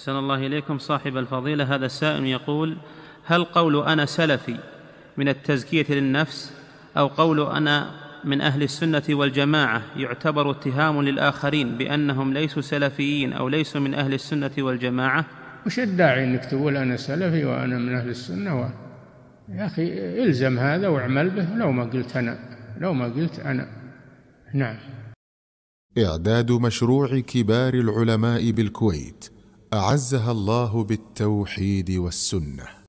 أحسن الله إليكم صاحب الفضيلة هذا السائل يقول هل قول أنا سلفي من التزكية للنفس أو قول أنا من أهل السنة والجماعة يعتبر اتهام للآخرين بأنهم ليسوا سلفيين أو ليسوا من أهل السنة والجماعة وش الداعي أنك تقول أنا سلفي وأنا من أهل السنة و... يا أخي إلزم هذا واعمل به لو ما قلت أنا لو ما قلت أنا نعم إعداد مشروع كبار العلماء بالكويت اعزها الله بالتوحيد والسنه